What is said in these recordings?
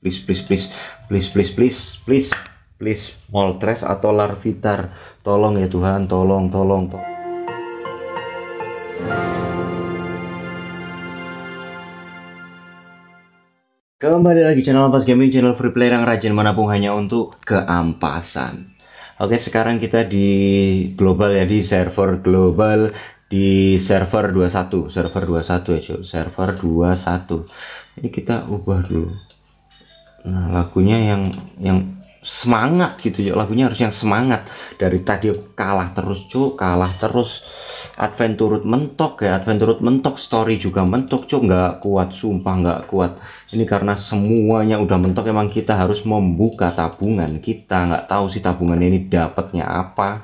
please please please please please please please please moltres atau larvitar tolong ya Tuhan tolong tolong tolong Kembali lagi channel Ampas Gaming, channel free player yang rajin menabung hanya untuk keampasan. Oke, sekarang kita di global ya, di server global di server 21, server 21 ya, cuy. Server 21. Ini kita ubah dulu. Nah, lagunya yang yang semangat gitu ya lagunya harus yang semangat dari tadi kalah terus cu kalah terus Adventure mentok ya Adventure mentok story juga mentok cu nggak kuat sumpah nggak kuat ini karena semuanya udah mentok emang kita harus membuka tabungan kita nggak tahu sih tabungan ini dapatnya apa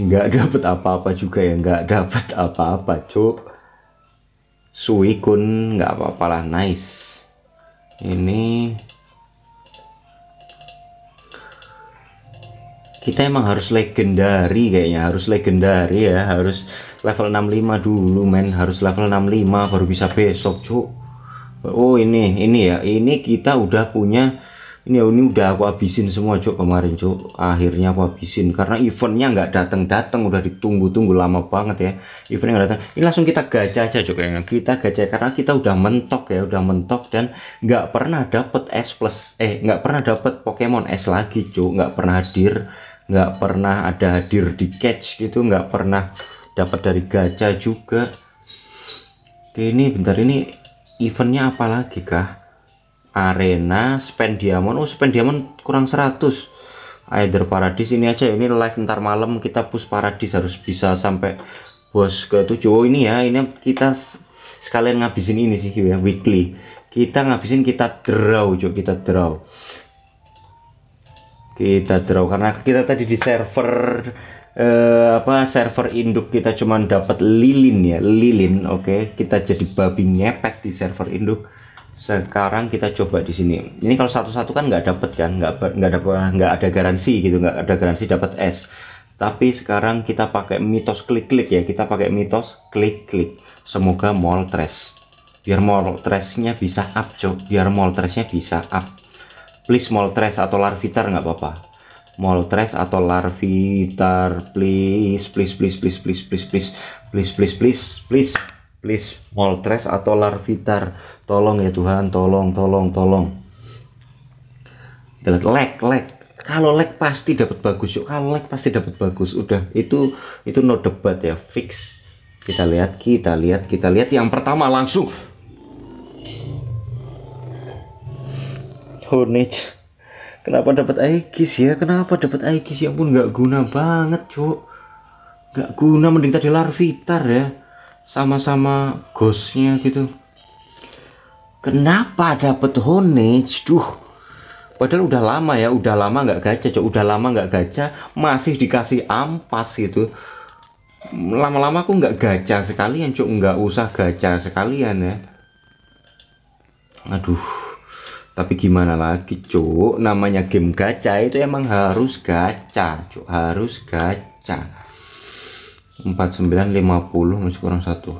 nggak dapat apa-apa juga ya nggak dapat apa-apa cu suikun nggak apa-apalah nice ini kita emang harus legendari kayaknya harus legendari ya harus level 65 dulu men harus level 65 baru bisa besok cuk Oh ini ini ya ini kita udah punya ini ya, ini udah aku habisin semua cok kemarin cok akhirnya aku habisin karena eventnya nggak datang datang udah ditunggu tunggu lama banget ya eventnya nggak datang ini langsung kita gacha aja cok ya kita gacha karena kita udah mentok ya udah mentok dan nggak pernah dapet S plus eh nggak pernah dapet Pokemon S lagi cok nggak pernah hadir nggak pernah ada hadir di catch gitu nggak pernah dapat dari gacha juga Oke ini bentar ini eventnya apa lagi kah arena spend diamond oh spend diamond kurang 100 either paradis ini aja ya, ini live ntar malam kita push paradis harus bisa sampai bos ke 7 oh ini ya ini kita sekalian ngabisin ini sih ya weekly kita ngabisin kita draw coba kita draw kita draw karena kita tadi di server eh, apa server induk kita cuma dapat lilin ya lilin oke okay? kita jadi babi ngepet di server induk sekarang kita coba di sini ini kalau satu-satu kan nggak dapet kan nggak nggak dapat nggak ada garansi gitu nggak ada garansi dapat S tapi sekarang kita pakai mitos klik-klik ya kita pakai mitos klik-klik semoga mall trash biar mall trashnya bisa up cok biar mall trashnya bisa up please mall trash atau larvitar nggak apa-apa mall trash atau larvitar please please please please please please please please please please please, please please moltres atau larvitar tolong ya Tuhan tolong tolong tolong lek lek kalau lek pasti dapat bagus yuk kalau lek pasti dapat bagus udah itu itu no debat ya fix kita lihat kita lihat kita lihat yang pertama langsung Hornet oh, kenapa dapat Aegis ya kenapa dapat Aegis yang pun nggak guna banget cuk nggak guna mending tadi larvitar ya sama-sama ghostnya gitu kenapa dapet honage duh padahal udah lama ya udah lama nggak gacha cok udah lama nggak gacha masih dikasih ampas gitu lama-lama aku nggak gacha sekalian cok nggak usah gacha sekalian ya aduh tapi gimana lagi cuk namanya game gacha itu emang harus gacha cuk harus gacha 4950 masih kurang satu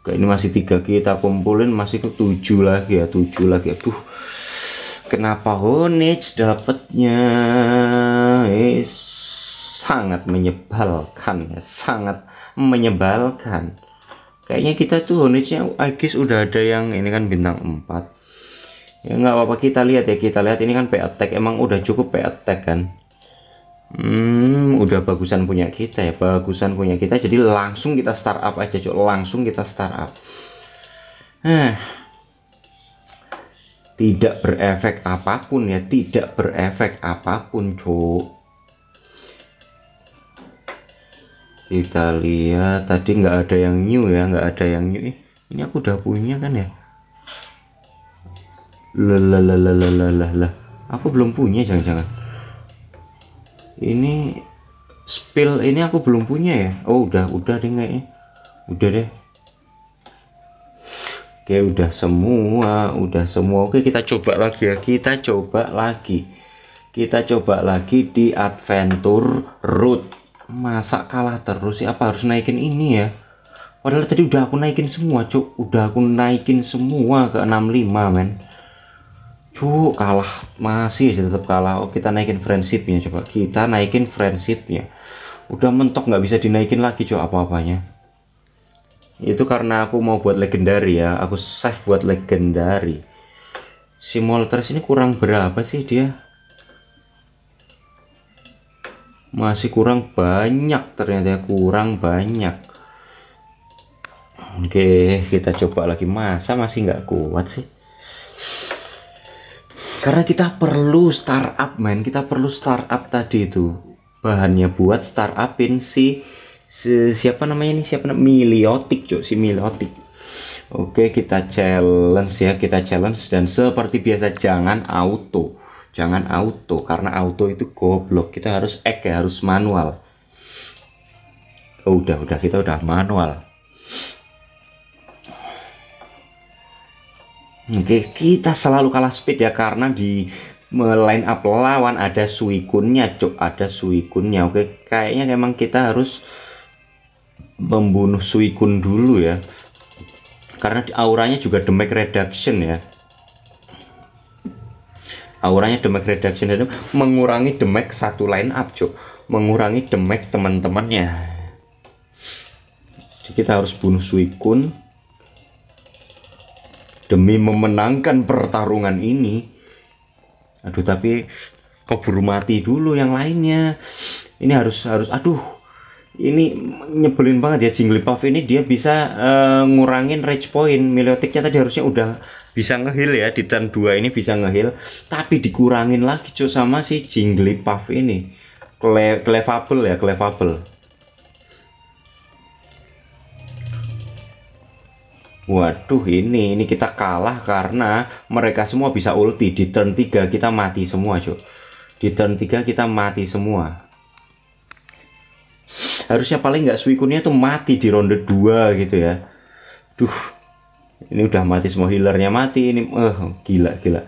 Oke ini masih tiga kita kumpulin masih ke tujuh lagi ya tujuh lagi aduh kenapa honej dapatnya eh, sangat menyebalkan ya sangat menyebalkan kayaknya kita tuh honejnya Agis udah ada yang ini kan bintang 4 ya nggak apa-apa kita lihat ya kita lihat ini kan P attack e e emang udah cukup P attack e kan Hmm, udah bagusan punya kita ya, bagusan punya kita. Jadi langsung kita startup aja, cok. Langsung kita startup. Eh, tidak berefek apapun ya, tidak berefek apapun, cok. Kita lihat tadi nggak ada yang new ya, nggak ada yang new. Eh, ini aku udah punya kan ya? lelah. aku belum punya, jangan-jangan ini spill ini aku belum punya ya oh udah udah deh kayaknya udah deh oke udah semua udah semua oke kita coba lagi ya kita coba lagi kita coba lagi di adventure route masa kalah terus sih apa harus naikin ini ya padahal tadi udah aku naikin semua cuk udah aku naikin semua ke 65 men Duh, kalah masih sih tetap kalah. Oh, kita naikin friendshipnya coba. Kita naikin friendshipnya. Udah mentok nggak bisa dinaikin lagi coba apa-apanya. Itu karena aku mau buat legendary ya. Aku save buat legendary. Si Moltres ini kurang berapa sih dia? Masih kurang banyak ternyata ya. kurang banyak. Oke, kita coba lagi. Masa masih nggak kuat sih? karena kita perlu startup main kita perlu startup tadi itu bahannya buat startupin si, si siapa namanya ini siapa namanya miliotik cok si miliotik Oke kita challenge ya kita challenge dan seperti biasa jangan auto jangan auto karena auto itu goblok kita harus ek ya harus manual oh, udah udah kita udah manual Oke, kita selalu kalah speed ya karena di line up lawan ada suikunnya, cuk, ada suikunnya. Oke, kayaknya memang kita harus membunuh suikun dulu ya. Karena auranya juga damage reduction ya. Auranya damage reduction itu mengurangi damage satu line up, cuk. Mengurangi damage teman-temannya. Jadi kita harus bunuh suikun demi memenangkan pertarungan ini aduh tapi keburu mati dulu yang lainnya ini harus harus aduh ini nyebelin banget ya puff ini dia bisa uh, ngurangin rage point Milioticnya tadi harusnya udah bisa ngehil ya di turn 2 ini bisa ngehil tapi dikurangin lagi cuy sama si jingle puff ini Cle clevable ya clevable Waduh ini, ini kita kalah karena mereka semua bisa ulti. Di turn 3 kita mati semua, cok. Di turn 3 kita mati semua. Harusnya paling nggak Suikunnya tuh mati di ronde 2 gitu ya. Duh, ini udah mati semua healernya mati. Ini, oh, gila, gila.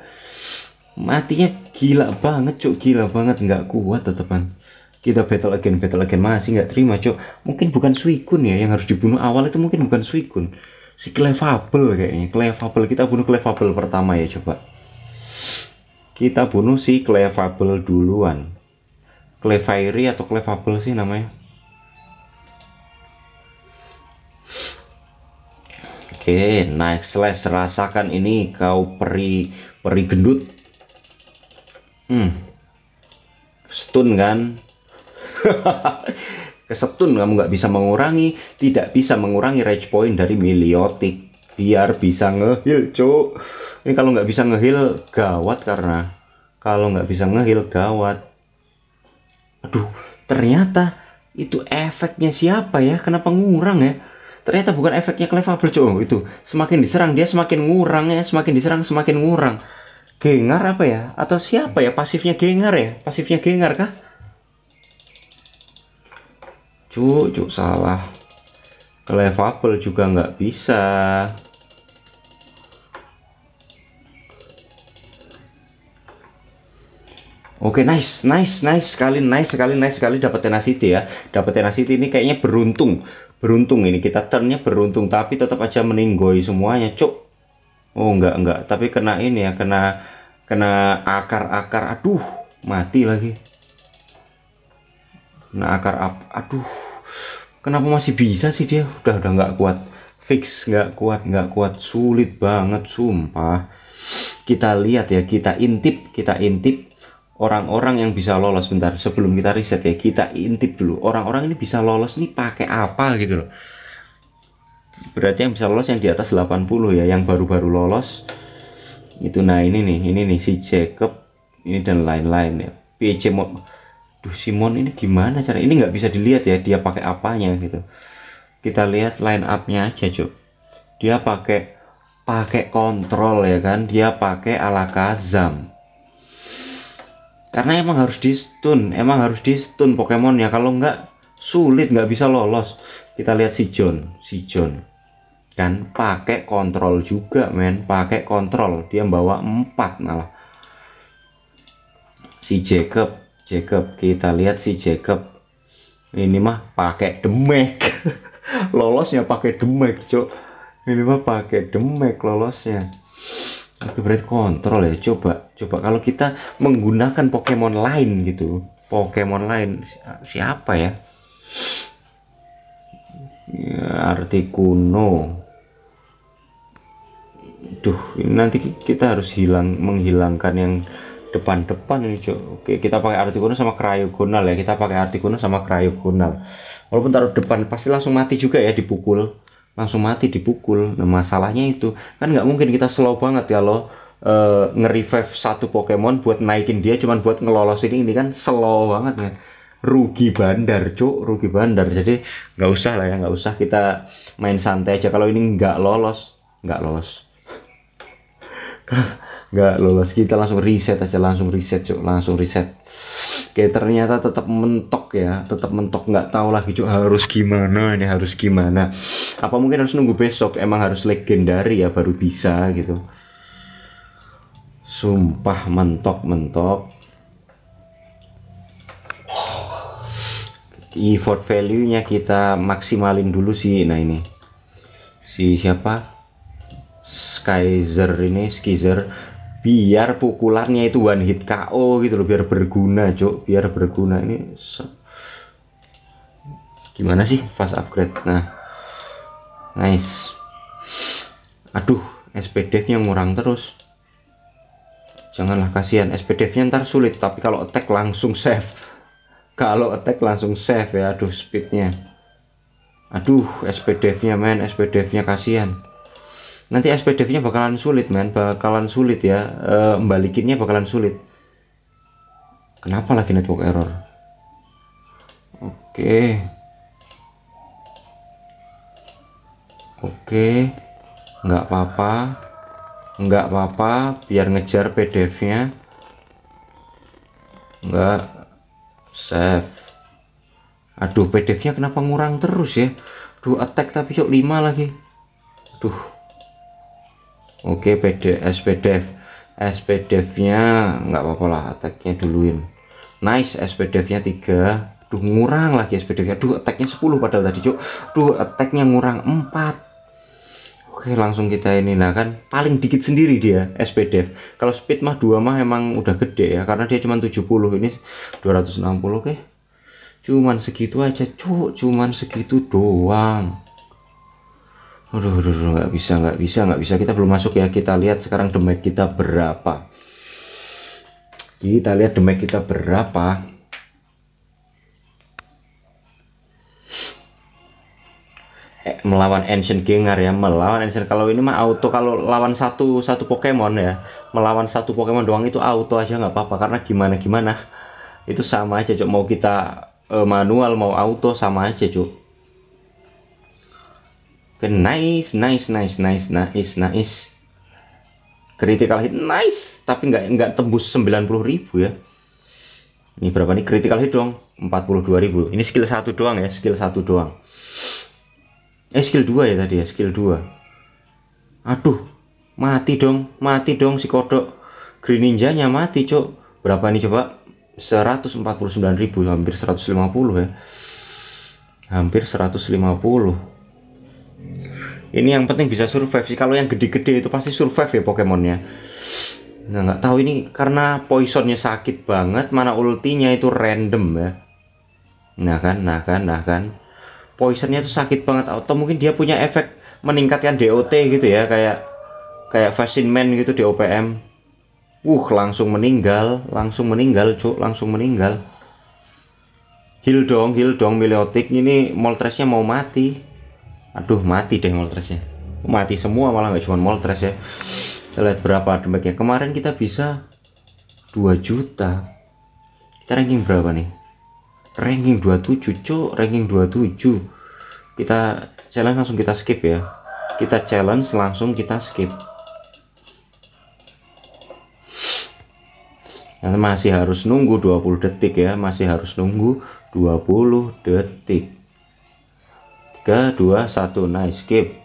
Matinya gila banget, cok. Gila banget, nggak kuat tetepan kita battle again, battle again masih nggak terima, cok. Mungkin bukan Suikun ya yang harus dibunuh awal itu mungkin bukan Suikun si Clefable kayaknya Clefable kita bunuh Clefable pertama ya coba kita bunuh si Clefable duluan Clefairy atau Clefable sih namanya Oke, nice slash rasakan ini kau peri peri gendut. Hmm. Stun kan? Kesetun kamu nggak bisa mengurangi, tidak bisa mengurangi rage point dari Miliotic. Biar bisa ngehil, cuk. Ini kalau nggak bisa ngehil gawat karena kalau nggak bisa ngehil gawat. Aduh, ternyata itu efeknya siapa ya? Kenapa ngurang ya? Ternyata bukan efeknya clefable cuk itu. Semakin diserang dia semakin ngurang ya, semakin diserang semakin ngurang. Gengar apa ya? Atau siapa ya pasifnya Gengar ya? Pasifnya Gengar kah? cucuk salah ke level juga nggak bisa Oke okay, nice nice nice sekali nice sekali nice sekali dapat tenacity ya dapat tenacity ini kayaknya beruntung beruntung ini kita turnnya beruntung tapi tetap aja meninggoy semuanya cuk Oh enggak enggak tapi kena ini ya kena kena akar-akar aduh mati lagi kena akar up aduh kenapa masih bisa sih dia udah udah nggak kuat fix nggak kuat nggak kuat sulit banget sumpah kita lihat ya kita intip kita intip orang-orang yang bisa lolos bentar sebelum kita riset ya kita intip dulu orang-orang ini bisa lolos nih pakai apa gitu loh berarti yang bisa lolos yang di atas 80 ya yang baru-baru lolos itu nah ini nih ini nih si Jacob ini dan lain-lain ya PC duh Simon ini gimana cara ini nggak bisa dilihat ya dia pakai apanya gitu kita lihat line upnya aja cuk dia pakai pakai kontrol ya kan dia pakai ala Kazam karena emang harus di stun emang harus di stun Pokemon ya kalau nggak sulit nggak bisa lolos kita lihat si John si John kan pakai kontrol juga men pakai kontrol dia bawa empat malah si Jacob Jacob kita lihat si Jacob ini mah pakai demek lolosnya pakai demek cok ini mah pakai demek lolosnya berarti kontrol ya coba coba kalau kita menggunakan Pokemon lain gitu Pokemon lain siapa ya, ya arti kuno duh nanti kita harus hilang menghilangkan yang depan-depan ini cok. Oke, kita pakai artikuno sama krayogonal ya. Kita pakai artikuno sama krayogonal Walaupun taruh depan pasti langsung mati juga ya dipukul. Langsung mati dipukul. Nah, masalahnya itu kan nggak mungkin kita slow banget ya lo E, nge-revive satu Pokemon buat naikin dia cuman buat ngelolos ini, ini kan slow banget ya rugi bandar cuk rugi bandar jadi nggak usah lah ya nggak usah kita main santai aja kalau ini nggak lolos nggak lolos nggak lolos kita langsung reset aja langsung reset cok langsung reset Oke ternyata tetap mentok ya tetap mentok nggak tahu lagi cok harus gimana ini harus gimana apa mungkin harus nunggu besok emang harus legendari ya baru bisa gitu sumpah mentok mentok effort value nya kita maksimalin dulu sih nah ini si siapa Skyzer ini Skizer biar pukulannya itu one hit KO gitu loh biar berguna cok biar berguna ini gimana sih fast upgrade nah nice aduh SPDF nya ngurang terus janganlah kasihan SPDF nya ntar sulit tapi kalau attack langsung save kalau attack langsung save ya aduh speednya aduh SPDF nya men SPDF nya kasihan nanti SPDF-nya bakalan sulit man bakalan sulit ya Membalikinnya eh, membalikinnya bakalan sulit kenapa lagi network error oke oke nggak apa-apa nggak apa-apa biar ngejar PDF-nya nggak save aduh PDF-nya kenapa ngurang terus ya Duh attack tapi cok 5 lagi Duh oke okay, SPDF SPDF nya nggak apa-apa lah attacknya duluin nice SPDF nya 3 duh ngurang lagi SPDF nya duh attacknya 10 padahal tadi cuk duh attacknya ngurang 4 oke langsung kita ini nah kan paling dikit sendiri dia SPDF kalau speed mah 2 mah emang udah gede ya karena dia cuma 70 ini 260 oke okay. cuman segitu aja cuk cuman segitu doang Aduh, aduh, aduh, nggak bisa, nggak bisa, nggak bisa. Kita belum masuk ya. Kita lihat sekarang demek kita berapa. Kita lihat demek kita berapa. Eh, melawan Ancient Gengar ya, melawan Ancient. Kalau ini mah auto. Kalau lawan satu satu Pokemon ya, melawan satu Pokemon doang itu auto aja nggak apa-apa karena gimana gimana itu sama aja cok mau kita uh, manual mau auto sama aja cuy Oke, okay, nice, nice, nice, nice, nice, nice. Critical hit nice, tapi nggak nggak tembus 90.000 ya. Ini berapa nih critical hit dong? 42.000. Ini skill 1 doang ya, skill 1 doang. Eh skill 2 ya tadi ya, skill 2. Aduh, mati dong, mati dong si kodok. Green Ninjanya mati, Cok. Berapa nih coba? 149.000, hampir 150 ya. Hampir 150 ini yang penting bisa survive sih kalau yang gede-gede itu pasti survive ya Pokemonnya nah nggak tahu ini karena poisonnya sakit banget mana ultinya itu random ya nah kan nah kan nah kan poisonnya itu sakit banget atau mungkin dia punya efek meningkatkan DOT gitu ya kayak kayak Fashion Man gitu di OPM uh langsung meninggal langsung meninggal cuk langsung meninggal heal dong heal dong miliotik ini Moltresnya mau mati aduh mati deh moltresnya mati semua malah nggak cuma moltres ya kita lihat berapa damage kemarin kita bisa 2 juta kita ranking berapa nih ranking 27 cuk ranking 27 kita challenge langsung kita skip ya kita challenge langsung kita skip masih harus nunggu 20 detik ya masih harus nunggu 20 detik 3, 2, 1 nice skip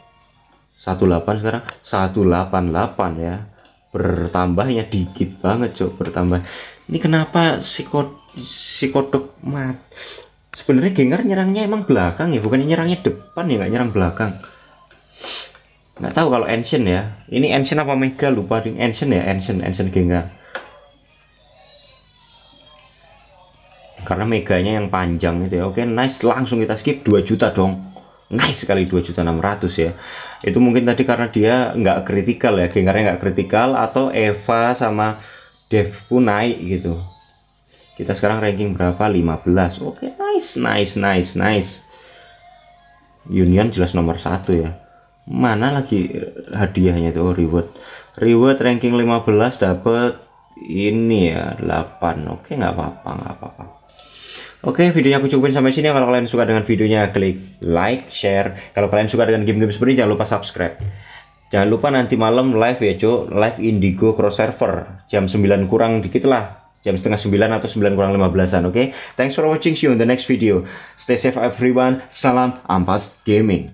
18 sekarang 188 ya Bertambahnya dikit banget cok Bertambah Ini kenapa si, kodok mat Sebenarnya Gengar nyerangnya emang belakang ya bukannya nyerangnya depan ya nggak nyerang belakang nggak tahu kalau ancient ya ini ancient apa mega lupa ding ancient ya ancient ancient gengar karena meganya yang panjang itu ya oke nice langsung kita skip 2 juta dong nice sekali 2.600 ya itu mungkin tadi karena dia nggak kritikal ya gengarnya nggak kritikal atau Eva sama Dev pun naik gitu kita sekarang ranking berapa 15 oke okay, nice nice nice nice Union jelas nomor satu ya mana lagi hadiahnya tuh oh, reward reward ranking 15 dapet ini ya 8 oke okay, nggak apa-apa nggak apa-apa Oke, videonya aku cukupin sampai sini. Kalau kalian suka dengan videonya, klik like, share. Kalau kalian suka dengan game-game seperti ini, jangan lupa subscribe. Jangan lupa nanti malam live ya, Cuk. Live Indigo Cross Server. Jam 9 kurang dikit lah. Jam setengah 9 atau 9 kurang 15-an, oke? Okay? Thanks for watching. See you in the next video. Stay safe everyone. Salam Ampas Gaming.